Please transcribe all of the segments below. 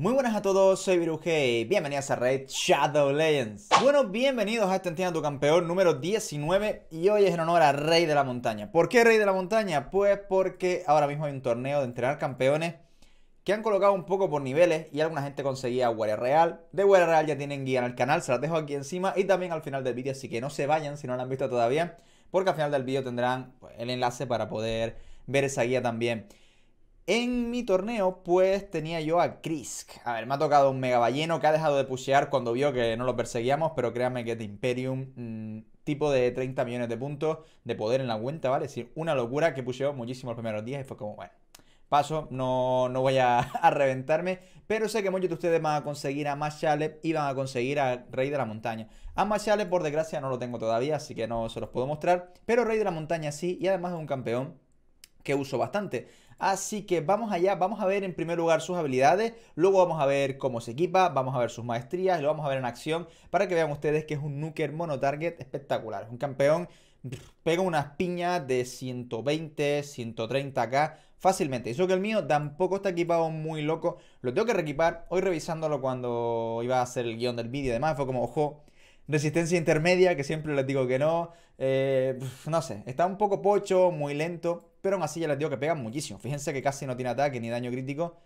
Muy buenas a todos, soy ViruKey y bienvenidos a Red Shadow Legends. Bueno, bienvenidos a este Entiendo Campeón número 19 y hoy es en honor a Rey de la Montaña. ¿Por qué Rey de la Montaña? Pues porque ahora mismo hay un torneo de entrenar campeones que han colocado un poco por niveles y alguna gente conseguía Warrior Real. De Warrior Real ya tienen guía en el canal, se las dejo aquí encima y también al final del vídeo, así que no se vayan si no la han visto todavía, porque al final del vídeo tendrán pues, el enlace para poder ver esa guía también. En mi torneo, pues tenía yo a Krisk. A ver, me ha tocado un mega balleno que ha dejado de pushear cuando vio que no lo perseguíamos, pero créanme que es de Imperium, mm, tipo de 30 millones de puntos de poder en la cuenta, ¿vale? Es decir, una locura que pusheó muchísimo los primeros días y fue como, bueno, paso, no, no voy a, reventarme, pero sé que muchos de ustedes van a conseguir a Marshall y van a conseguir a Rey de la Montaña. A Marshall por desgracia, no lo tengo todavía, así que no se los puedo mostrar, pero Rey de la Montaña sí, y además es un campeón que uso bastante. Así que vamos allá, vamos a ver en primer lugar sus habilidades, luego vamos a ver cómo se equipa, vamos a ver sus maestrías, lo vamos a ver en acción para que vean ustedes que es un nuker Target espectacular. Es un campeón, pega unas piñas de 120, 130k fácilmente. Eso que el mío tampoco está equipado muy loco, lo tengo que reequipar. Hoy revisándolo cuando iba a hacer el guión del vídeo y demás, fue como, ojo, Resistencia intermedia, que siempre les digo que no. Eh, no sé, está un poco pocho, muy lento, pero aún así ya les digo que pega muchísimo. Fíjense que casi no tiene ataque ni daño crítico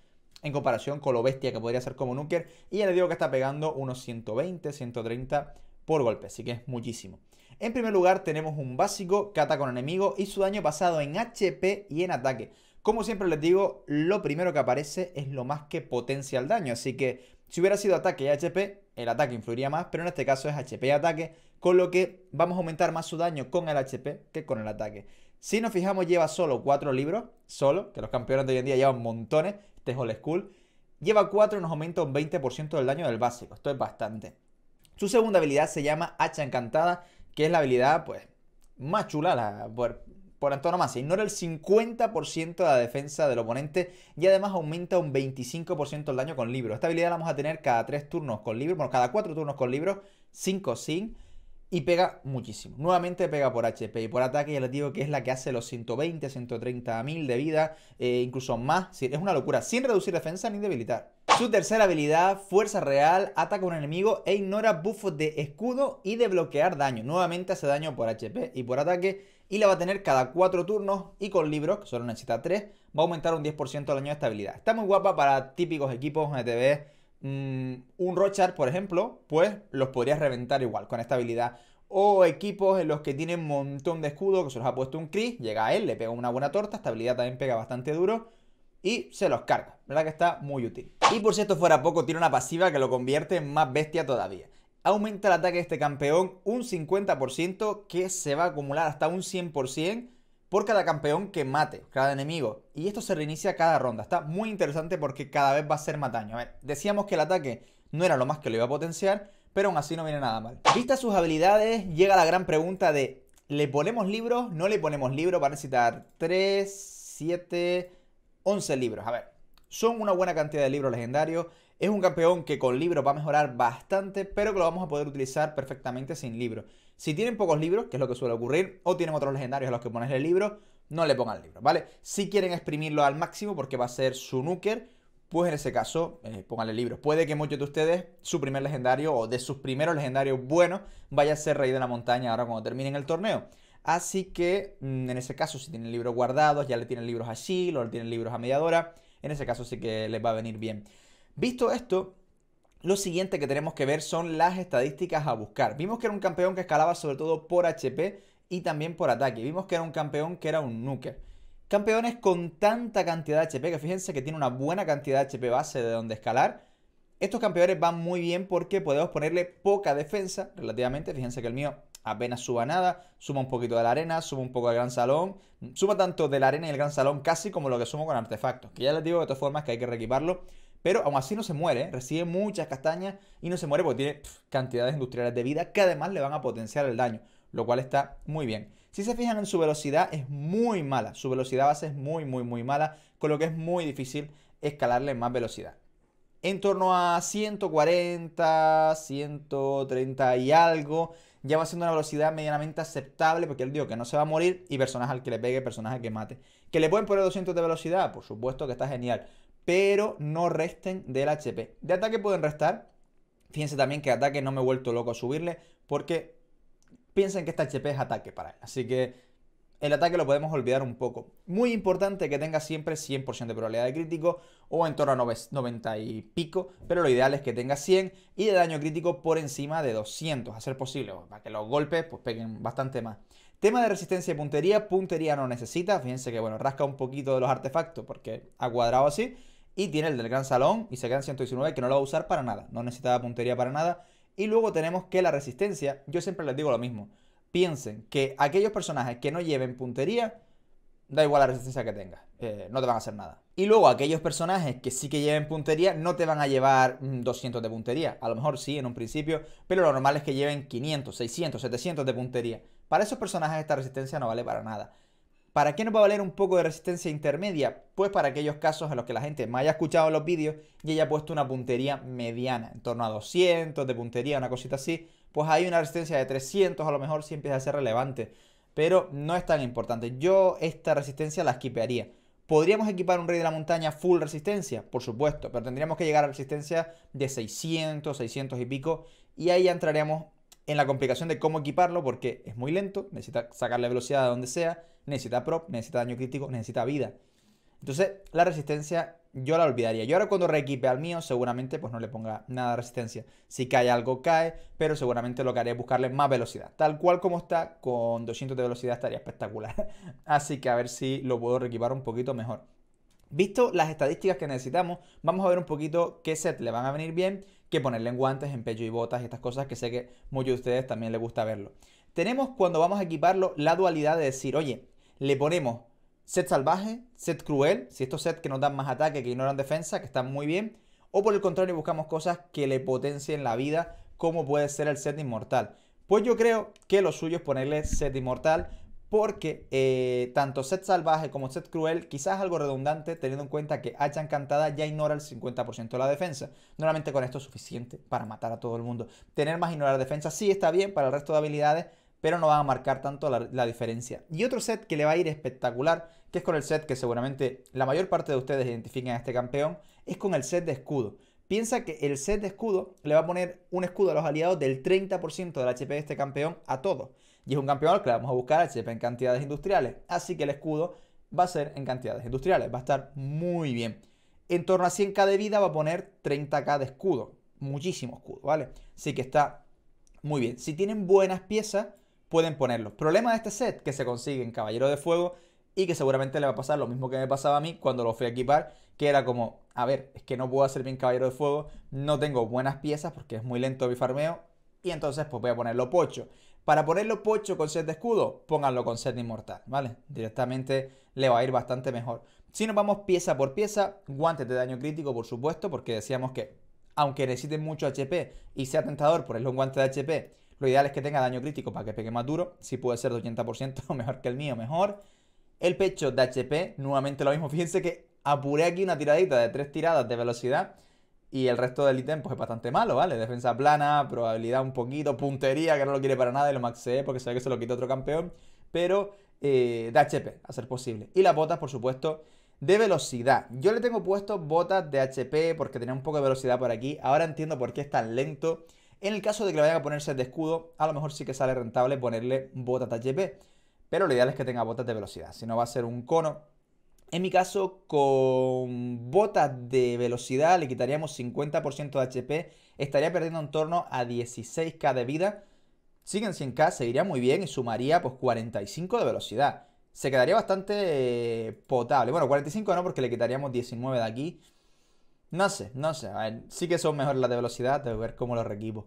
en comparación con lo bestia que podría ser como Nuker. Y ya les digo que está pegando unos 120, 130 por golpe, así que es muchísimo. En primer lugar tenemos un básico que ataca con enemigo y su daño basado en HP y en ataque. Como siempre les digo, lo primero que aparece es lo más que potencia el daño, así que si hubiera sido ataque y HP, el ataque influiría más, pero en este caso es HP y ataque, con lo que vamos a aumentar más su daño con el HP que con el ataque. Si nos fijamos, lleva solo 4 libros, solo, que los campeones de hoy en día llevan montones, este es old school. Lleva 4 y nos aumenta un 20% del daño del básico, esto es bastante. Su segunda habilidad se llama Hacha Encantada, que es la habilidad, pues, más chula, la, por antonomasia, ignora el 50% de la defensa del oponente y además aumenta un 25% el daño con libro Esta habilidad la vamos a tener cada 3 turnos con libro bueno, cada 4 turnos con libro 5 sin y pega muchísimo. Nuevamente pega por HP y por ataque, ya les digo que es la que hace los 120, 130 mil de vida, eh, incluso más. Es una locura, sin reducir defensa ni debilitar. Su tercera habilidad, Fuerza Real, ataca a un enemigo e ignora buffos de escudo y de bloquear daño. Nuevamente hace daño por HP y por ataque y la va a tener cada 4 turnos y con libros, que solo necesita 3, va a aumentar un 10% al año de estabilidad. Está muy guapa para típicos equipos donde te mm, un Rochard, por ejemplo, pues los podrías reventar igual con esta habilidad. O equipos en los que tienen un montón de escudos, que se los ha puesto un Chris, llega a él, le pega una buena torta, estabilidad también pega bastante duro y se los carga. ¿Verdad que está muy útil? Y por si esto fuera poco, tiene una pasiva que lo convierte en más bestia todavía aumenta el ataque de este campeón un 50% que se va a acumular hasta un 100% por cada campeón que mate, cada enemigo. Y esto se reinicia cada ronda. Está muy interesante porque cada vez va a ser más decíamos que el ataque no era lo más que lo iba a potenciar, pero aún así no viene nada mal. Vistas sus habilidades, llega la gran pregunta de ¿le ponemos libros? ¿No le ponemos libros? a necesitar 3, 7, 11 libros. A ver, son una buena cantidad de libros legendarios. Es un campeón que con libros va a mejorar bastante, pero que lo vamos a poder utilizar perfectamente sin libros. Si tienen pocos libros, que es lo que suele ocurrir, o tienen otros legendarios a los que ponerle libros, no le pongan libros, ¿vale? Si quieren exprimirlo al máximo porque va a ser su nuker, pues en ese caso, eh, pónganle libros. Puede que muchos de ustedes, su primer legendario o de sus primeros legendarios buenos, vaya a ser rey de la montaña ahora cuando terminen el torneo. Así que, mm, en ese caso, si tienen libros guardados, ya le tienen libros a Shield o le tienen libros a Mediadora, en ese caso sí que les va a venir bien. Visto esto, lo siguiente que tenemos que ver son las estadísticas a buscar. Vimos que era un campeón que escalaba sobre todo por HP y también por ataque. Vimos que era un campeón que era un nuker. Campeones con tanta cantidad de HP, que fíjense que tiene una buena cantidad de HP base de donde escalar. Estos campeones van muy bien porque podemos ponerle poca defensa, relativamente. Fíjense que el mío apenas suba nada, suma un poquito de la arena, suma un poco del gran salón, suma tanto de la arena y el gran salón casi como lo que sumo con artefactos, que ya les digo de todas formas que hay que reequiparlo pero aún así no se muere, ¿eh? recibe muchas castañas y no se muere porque tiene cantidades industriales de vida que además le van a potenciar el daño, lo cual está muy bien. Si se fijan en su velocidad es muy mala, su velocidad base es muy muy muy mala, con lo que es muy difícil escalarle más velocidad. En torno a 140, 130 y algo, ya va siendo una velocidad medianamente aceptable porque él digo que no se va a morir y personaje al que le pegue, personaje que mate. ¿Que le pueden poner 200 de velocidad? Por supuesto que está genial, pero no resten del HP. De ataque pueden restar. Fíjense también que ataque no me he vuelto loco a subirle porque piensen que este HP es ataque para él. Así que el ataque lo podemos olvidar un poco. Muy importante que tenga siempre 100% de probabilidad de crítico o en torno a 90 y pico, pero lo ideal es que tenga 100 y de daño crítico por encima de 200, a ser posible, para que los golpes pues, peguen bastante más. Tema de resistencia y puntería, puntería no necesita, fíjense que bueno, rasca un poquito de los artefactos porque ha cuadrado así, y tiene el del gran salón y se quedan 119 que no lo va a usar para nada. No necesita puntería para nada. Y luego tenemos que la resistencia, yo siempre les digo lo mismo. Piensen que aquellos personajes que no lleven puntería, da igual la resistencia que tengas, eh, no te van a hacer nada. Y luego aquellos personajes que sí que lleven puntería, no te van a llevar 200 mm, de puntería. A lo mejor sí en un principio, pero lo normal es que lleven 500, 600, 700 de puntería. Para esos personajes esta resistencia no vale para nada. ¿Para qué nos va a valer un poco de resistencia intermedia? Pues para aquellos casos en los que la gente me haya escuchado los vídeos y haya puesto una puntería mediana, en torno a 200 de puntería, una cosita así, pues hay una resistencia de 300 a lo mejor sí empieza a ser relevante, pero no es tan importante. Yo esta resistencia la esquipearía. ¿Podríamos equipar un rey de la montaña full resistencia? Por supuesto, pero tendríamos que llegar a resistencia de 600, 600 y pico, y ahí ya entraríamos en la complicación de cómo equiparlo porque es muy lento, necesita sacarle velocidad de donde sea, necesita prop, necesita daño crítico, necesita vida. Entonces, la resistencia yo la olvidaría. Yo ahora cuando reequipe al mío, seguramente pues no le ponga nada de resistencia. Si cae algo, cae, pero seguramente lo que haré es buscarle más velocidad. Tal cual como está, con 200 de velocidad estaría espectacular. Así que a ver si lo puedo reequipar un poquito mejor. Visto las estadísticas que necesitamos, vamos a ver un poquito qué set le van a venir bien, qué ponerle en guantes, en pecho y botas y estas cosas que sé que muchos de ustedes también les gusta verlo. Tenemos cuando vamos a equiparlo la dualidad de decir, oye, le ponemos set salvaje, set cruel, si estos sets que nos dan más ataque, que ignoran defensa, que están muy bien, o por el contrario buscamos cosas que le potencien la vida, como puede ser el set inmortal. Pues yo creo que lo suyo es ponerle set inmortal, porque eh, tanto set salvaje como set cruel quizás algo redundante teniendo en cuenta que hacha encantada ya ignora el 50% de la defensa. Normalmente con esto es suficiente para matar a todo el mundo. Tener más ignorar defensa sí está bien para el resto de habilidades, pero no van a marcar tanto la, diferencia. Y otro set que le va a ir espectacular, que es con el set que seguramente la mayor parte de ustedes identifican a este campeón, es con el set de escudo. Piensa que el set de escudo le va a poner un escudo a los aliados del 30% del HP de este campeón a todos. Y es un campeón al que le vamos a buscar HP en cantidades industriales. Así que el escudo va a ser en cantidades industriales, va a estar muy bien. En torno a 100k de vida va a poner 30k de escudo. Muchísimo escudo, ¿vale? Así que está muy bien. Si tienen buenas piezas, pueden ponerlo. Problema de este set que se consigue en Caballero de Fuego y que seguramente le va a pasar lo mismo que me pasaba a mí cuando lo fui a equipar, que era como, a ver, es que no puedo hacer bien Caballero de Fuego, no tengo buenas piezas porque es muy lento mi farmeo, y entonces pues voy a ponerlo pocho. Para ponerlo pocho con set de escudo, pónganlo con set de inmortal, ¿vale? Directamente le va a ir bastante mejor. Si nos vamos pieza por pieza, guantes de daño crítico, por supuesto, porque decíamos que aunque necesiten mucho HP y sea tentador ponerlo un guante de HP lo ideal es que tenga daño crítico para que pegue más duro. Si puede ser de 80% mejor que el mío, mejor. El pecho de HP, nuevamente lo mismo. Fíjense que apuré aquí una tiradita de tres tiradas de velocidad. Y el resto del ítem pues es bastante malo, ¿vale? Defensa plana, probabilidad un poquito, puntería, que no lo quiere para nada y lo maxé porque sabe que se lo quita otro campeón. Pero eh, de HP, a ser posible. Y las botas, por supuesto, de velocidad. Yo le tengo puesto botas de HP porque tenía un poco de velocidad por aquí. Ahora entiendo por qué es tan lento. En el caso de que le vayan a ponerse de escudo, a lo mejor sí que sale rentable ponerle botas HP. pero lo ideal es que tenga botas de velocidad, si no va a ser un cono. En mi caso, con botas de velocidad le quitaríamos 50% de HP, estaría perdiendo en torno a 16k de vida. Siguen 100k, seguiría muy bien y sumaría pues 45 de velocidad. Se quedaría bastante eh, potable. Bueno, 45 no, porque le quitaríamos 19 de aquí no sé, no sé. A ver, sí que son mejores las de velocidad, que ver cómo los reequipo.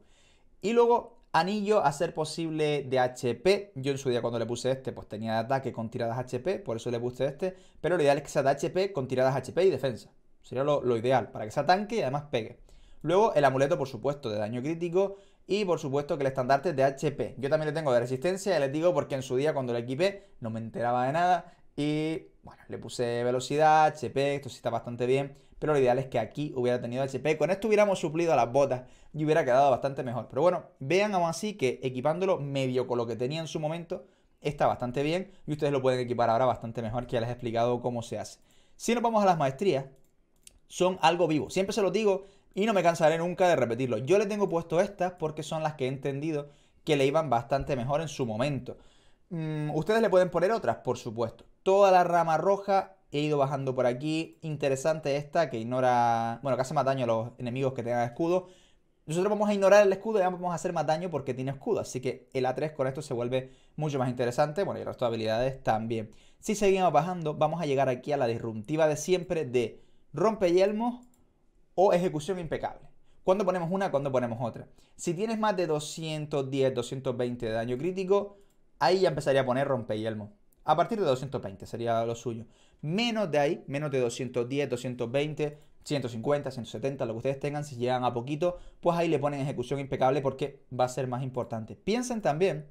Y luego, anillo a ser posible de HP. Yo en su día cuando le puse este, pues tenía de ataque con tiradas HP, por eso le puse este. Pero lo ideal es que sea de HP con tiradas HP y defensa. Sería lo, ideal, para que se tanque y además pegue. Luego, el amuleto, por supuesto, de daño crítico. Y por supuesto que el estandarte de HP. Yo también le tengo de resistencia, ya les digo porque en su día cuando lo equipé no me enteraba de nada. Y bueno, le puse velocidad, HP, esto sí está bastante bien pero lo ideal es que aquí hubiera tenido HP. Con esto hubiéramos suplido a las botas y hubiera quedado bastante mejor. Pero bueno, vean aún así que equipándolo medio con lo que tenía en su momento, está bastante bien y ustedes lo pueden equipar ahora bastante mejor, que ya les he explicado cómo se hace. Si nos vamos a las maestrías, son algo vivo. Siempre se lo digo y no me cansaré nunca de repetirlo. Yo le tengo puesto estas porque son las que he entendido que le iban bastante mejor en su momento. Mm, ustedes le pueden poner otras, por supuesto. Toda la rama roja He ido bajando por aquí. Interesante esta que ignora... Bueno, que hace más daño a los enemigos que tengan escudo. Nosotros vamos a ignorar el escudo y vamos a hacer más daño porque tiene escudo. Así que el A3 con esto se vuelve mucho más interesante. Bueno, y el resto habilidades también. Si seguimos bajando, vamos a llegar aquí a la disruptiva de siempre de rompe yelmo o ejecución impecable. ¿Cuándo ponemos una? ¿Cuándo ponemos otra? Si tienes más de 210, 220 de daño crítico, ahí ya empezaría a poner rompe yelmo a partir de 220 sería lo suyo. Menos de ahí, menos de 210, 220, 150, 170, lo que ustedes tengan, si llegan a poquito, pues ahí le ponen ejecución impecable porque va a ser más importante. Piensen también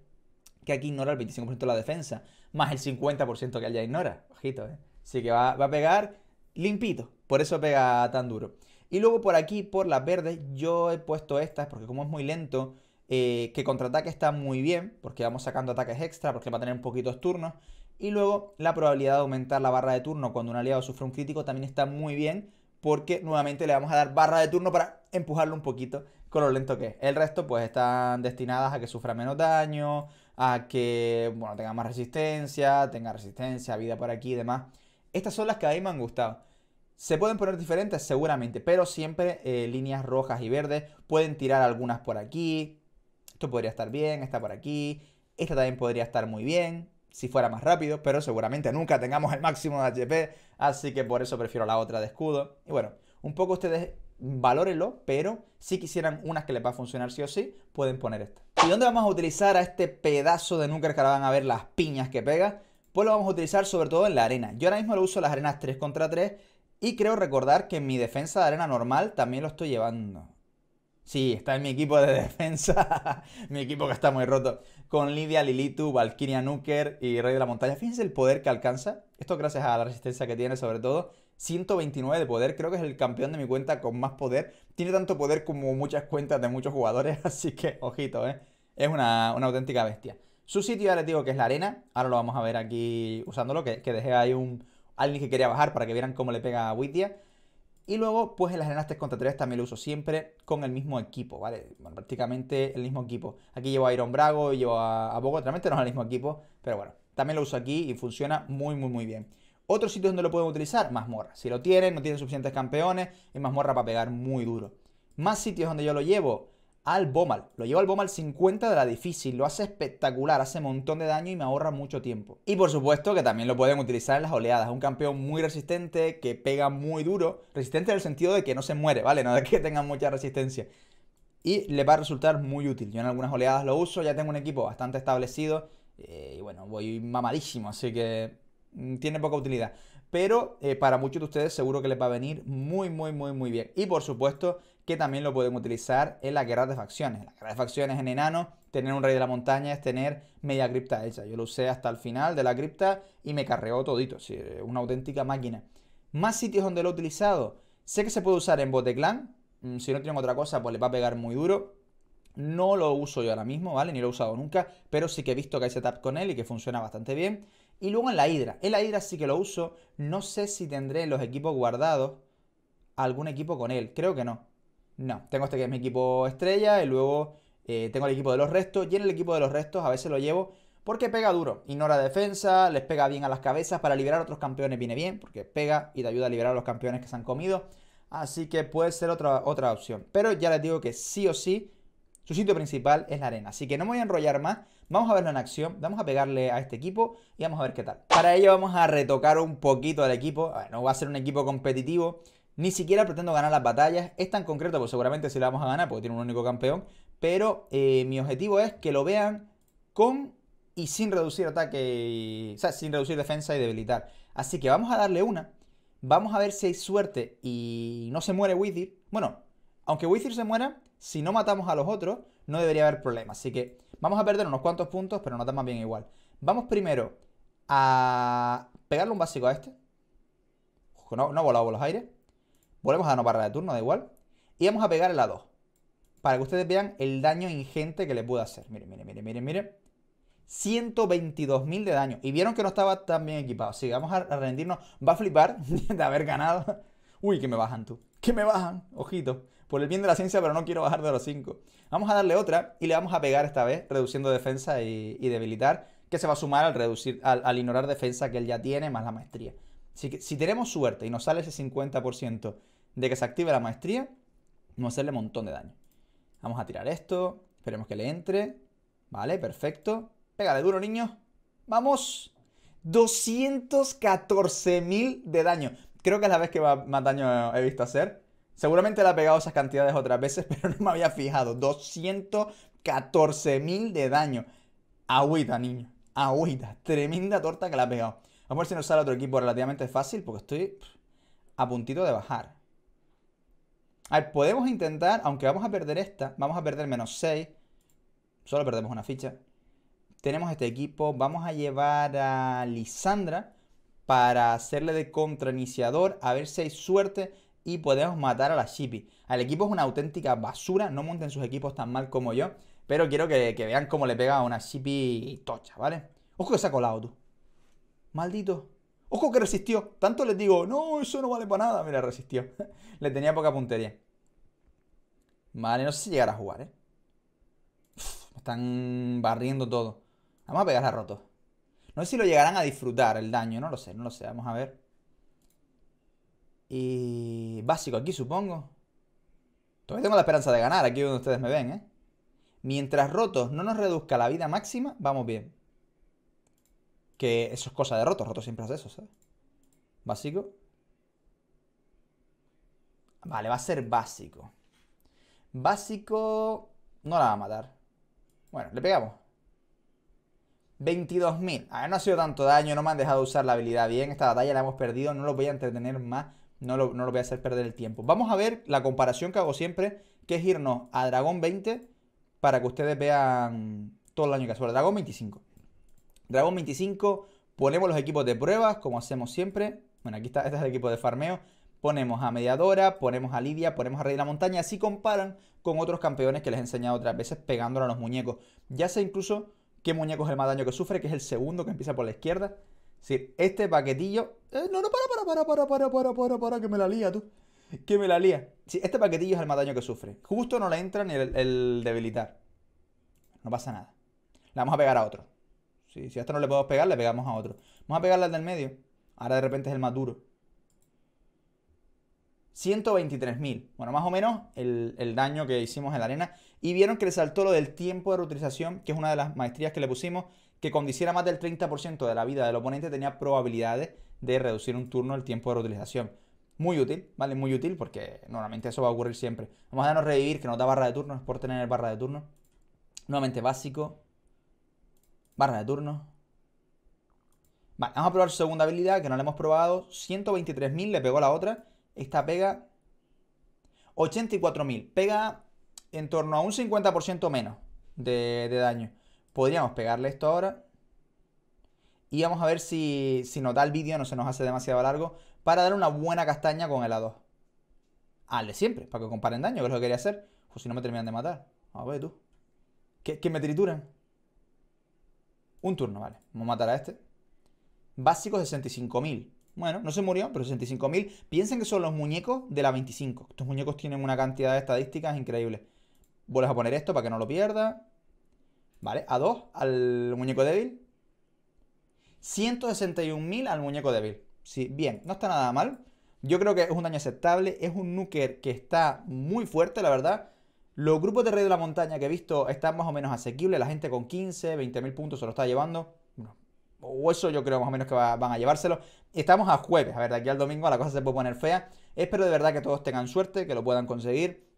que aquí ignora el 25% de la defensa, más el 50% que allá ignora. Ojito, ¿eh? Así que va, a pegar limpito, por eso pega tan duro. Y luego por aquí, por las verdes, yo he puesto estas porque como es muy lento, eh, que contraataque está muy bien, porque vamos sacando ataques extra, porque va a tener poquitos turnos. Y luego la probabilidad de aumentar la barra de turno cuando un aliado sufre un crítico también está muy bien porque nuevamente le vamos a dar barra de turno para empujarlo un poquito con lo lento que es. El resto pues están destinadas a que sufra menos daño, a que bueno, tenga más resistencia, tenga resistencia, vida por aquí y demás. Estas son las que a mí me han gustado. Se pueden poner diferentes seguramente, pero siempre eh, líneas rojas y verdes. Pueden tirar algunas por aquí. Esto podría estar bien, esta por aquí. Esta también podría estar muy bien si fuera más rápido, pero seguramente nunca tengamos el máximo de HP, así que por eso prefiero la otra de escudo. Y bueno, un poco ustedes valórenlo, pero si quisieran unas que les va a funcionar sí o sí, pueden poner esta. ¿Y dónde vamos a utilizar a este pedazo de Nuker que ahora van a ver las piñas que pega? Pues lo vamos a utilizar sobre todo en la arena. Yo ahora mismo lo uso en las arenas 3 contra 3 y creo recordar que en mi defensa de arena normal también lo estoy llevando. Sí, está en mi equipo de defensa, mi equipo que está muy roto. Con Lidia, Lilitu, Valkyria Nuker y Rey de la Montaña. Fíjense el poder que alcanza. Esto gracias a la resistencia que tiene, sobre todo. 129 de poder, creo que es el campeón de mi cuenta con más poder. Tiene tanto poder como muchas cuentas de muchos jugadores, así que ojito, ¿eh? Es una, auténtica bestia. Su sitio ya les digo que es la arena. Ahora lo vamos a ver aquí usándolo, que, que dejé ahí un... Alguien que quería bajar para que vieran cómo le pega a Whitia. Y luego, pues en las arenas 3 contra 3 también lo uso siempre con el mismo equipo, ¿vale? Bueno, prácticamente el mismo equipo. Aquí llevo a Iron Brago, llevo a, a realmente no es el mismo equipo, pero bueno, también lo uso aquí y funciona muy, muy, muy bien. Otros sitios donde lo pueden utilizar, mazmorra. Si lo tienen, no tienen suficientes campeones, es mazmorra para pegar muy duro. Más sitios donde yo lo llevo, al Bomal. Lo llevo al Bomal 50 de la difícil, lo hace espectacular, hace un montón de daño y me ahorra mucho tiempo. Y por supuesto que también lo pueden utilizar en las oleadas. un campeón muy resistente, que pega muy duro. Resistente en el sentido de que no se muere, ¿vale? No de que tenga mucha resistencia. Y le va a resultar muy útil. Yo en algunas oleadas lo uso, ya tengo un equipo bastante establecido. Eh, y bueno, voy mamadísimo, así que mm, tiene poca utilidad. Pero eh, para muchos de ustedes seguro que les va a venir muy, muy, muy, muy bien. Y por supuesto, que también lo pueden utilizar en la guerra de facciones. En la guerra de facciones en enano, tener un rey de la montaña es tener media cripta hecha. Yo lo usé hasta el final de la cripta y me carreó todito. una auténtica máquina. Más sitios donde lo he utilizado. Sé que se puede usar en Boteclan. Mm, si no tienen otra cosa, pues le va a pegar muy duro. No lo uso yo ahora mismo, ¿vale? Ni lo he usado nunca, pero sí que he visto que hay setup con él y que funciona bastante bien. Y luego en la hidra, En la Hydra sí que lo uso. No sé si tendré en los equipos guardados algún equipo con él. Creo que no. No, tengo este que es mi equipo estrella y luego eh, tengo el equipo de los restos. Y en el equipo de los restos a veces lo llevo porque pega duro. Ignora defensa, les pega bien a las cabezas. Para liberar a otros campeones viene bien porque pega y te ayuda a liberar a los campeones que se han comido. Así que puede ser otra, otra opción. Pero ya les digo que sí o sí, su sitio principal es la arena. Así que no me voy a enrollar más. Vamos a verlo en acción. Vamos a pegarle a este equipo y vamos a ver qué tal. Para ello vamos a retocar un poquito al equipo. A ver, no va a ser un equipo competitivo. Ni siquiera pretendo ganar las batallas. Es tan concreto, pues seguramente sí la vamos a ganar porque tiene un único campeón. Pero eh, mi objetivo es que lo vean con y sin reducir ataque, o sea, sin reducir defensa y debilitar. Así que vamos a darle una. Vamos a ver si hay suerte y no se muere Wither Bueno, aunque Wither se muera, si no matamos a los otros, no debería haber problema. Así que vamos a perder unos cuantos puntos, pero no más bien igual. Vamos primero a pegarle un básico a este. No, no ha volado por los aires. Volvemos a no barra de turno, da igual. Y vamos a pegar la 2 Para que ustedes vean el daño ingente que le puede hacer. Miren, miren, miren, miren, miren. 122.000 de daño. Y vieron que no estaba tan bien equipado. Si vamos a rendirnos, va a flipar de haber ganado. Uy, que me bajan tú. Que me bajan. Ojito. Por el bien de la ciencia, pero no quiero bajar de los 5. Vamos a darle otra y le vamos a pegar esta vez, reduciendo defensa y, debilitar, que se va a sumar al, reducir, al, ignorar defensa que él ya tiene, más la maestría. si tenemos suerte y nos sale ese 50% de que se active la maestría, vamos a hacerle un montón de daño. Vamos a tirar esto, esperemos que le entre. Vale, perfecto. Pégale duro, niño. ¡Vamos! 214.000 de daño. Creo que es la vez que más daño he visto hacer. Seguramente le ha pegado esas cantidades otras veces, pero no me había fijado. 214.000 de daño. Agüita, niño. Agüita. Tremenda torta que le ha pegado. Vamos a ver si nos sale otro equipo relativamente fácil, porque estoy a puntito de bajar. A ver, podemos intentar, aunque vamos a perder esta, vamos a perder menos 6. Solo perdemos una ficha. Tenemos este equipo, vamos a llevar a Lisandra para hacerle de contrainiciador, a ver si hay suerte y podemos matar a la Shippy. El equipo es una auténtica basura, no monten sus equipos tan mal como yo, pero quiero que, vean cómo le pega a una Shippy tocha, ¿vale? Ojo que se ha colado, tú. Maldito. Ojo que resistió. Tanto les digo, no, eso no vale para nada. Mira, resistió. Le tenía poca puntería. Vale, no sé si llegará a jugar, ¿eh? están barriendo todo. Vamos a pegar a roto. No sé si lo llegarán a disfrutar el daño. No lo sé, no lo sé. Vamos a ver. Y... Básico aquí, supongo. Todavía tengo la esperanza de ganar aquí donde ustedes me ven, ¿eh? Mientras rotos no nos reduzca la vida máxima, vamos bien. Que eso es cosa de roto. Roto siempre hace eso, ¿sabes? Básico. Vale, va a ser básico. Básico... No la va a matar. Bueno, le pegamos. 22.000. A ver, no ha sido tanto daño, no me han dejado usar la habilidad bien. Esta batalla la hemos perdido, no lo voy a entretener más. No lo, no lo voy a hacer perder el tiempo. Vamos a ver la comparación que hago siempre, que es irnos a Dragón 20 para que ustedes vean todo el año que hace. Dragón 25. Dragón 25, ponemos los equipos de pruebas, como hacemos siempre. Bueno, aquí está, este es el equipo de farmeo. Ponemos a Mediadora, ponemos a Lidia, ponemos a Rey de la Montaña. Así comparan con otros campeones que les he enseñado otras veces pegándolo a los muñecos. Ya sé incluso qué muñeco es el más daño que sufre, que es el segundo que empieza por la izquierda. Es decir, este paquetillo... Eh, no, no, para, para, para, para, para, para, para, que me la lía tú. Que me la lía. Sí, este paquetillo es el más daño que sufre. Justo no le entra ni el, debilitar. No pasa nada. La vamos a pegar a otro. Si, a esto no le podemos pegar, le pegamos a otro. Vamos a pegarle al del medio. Ahora de repente es el más duro. 123.000. Bueno, más o menos el, daño que hicimos en la arena. Y vieron que le saltó lo del tiempo de reutilización, que es una de las maestrías que le pusimos, que cuando hiciera más del 30% de la vida del oponente tenía probabilidades de reducir un turno el tiempo de reutilización. Muy útil, ¿vale? Muy útil porque normalmente eso va a ocurrir siempre. Vamos a darnos revivir, que no da barra de Es por tener barra de turno. Nuevamente básico, Barra de turno. Vale, vamos a probar su segunda habilidad, que no la hemos probado. 123.000, le pegó la otra. Esta pega 84.000. Pega en torno a un 50% menos de, daño. Podríamos pegarle esto ahora. Y vamos a ver si, si nos da el vídeo, no se nos hace demasiado largo, para dar una buena castaña con el A2. hazle siempre, para que comparen daño, que es lo que quería hacer. o pues si no me terminan de matar. A ver tú. que me trituran? Un turno, vale. Vamos a matar a este. Básico 65.000. Bueno, no se murió, pero 65.000. Piensen que son los muñecos de la 25. Estos muñecos tienen una cantidad de estadísticas increíbles. Vuelves a poner esto para que no lo pierda. Vale, a 2 al muñeco débil. 161.000 al muñeco débil. Sí, bien, no está nada mal. Yo creo que es un daño aceptable. Es un nuker que está muy fuerte, la verdad. Los grupos de rey de la montaña que he visto están más o menos asequibles. La gente con 15, 20 mil puntos se lo está llevando. O eso yo creo más o menos que van a llevárselo. Estamos a jueves, a ver, de aquí al domingo la cosa se puede poner fea. Espero de verdad que todos tengan suerte, que lo puedan conseguir.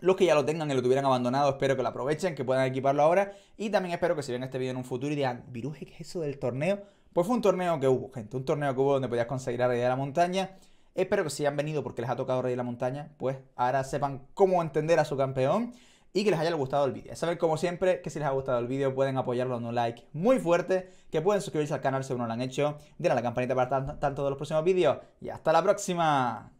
Los que ya lo tengan y lo tuvieran abandonado, espero que lo aprovechen, que puedan equiparlo ahora. Y también espero que si ven este vídeo en un futuro y digan, Viruje, ¿qué es eso del torneo? Pues fue un torneo que hubo, gente. Un torneo que hubo donde podías conseguir de la montaña. Espero que si han venido porque les ha tocado Rey de la Montaña, pues ahora sepan cómo entender a su campeón y que les haya gustado el vídeo. saben, como siempre, que si les ha gustado el vídeo pueden apoyarlo con un like muy fuerte, que pueden suscribirse al canal si aún no lo han hecho, denle la campanita para tanto de los próximos vídeos y hasta la próxima.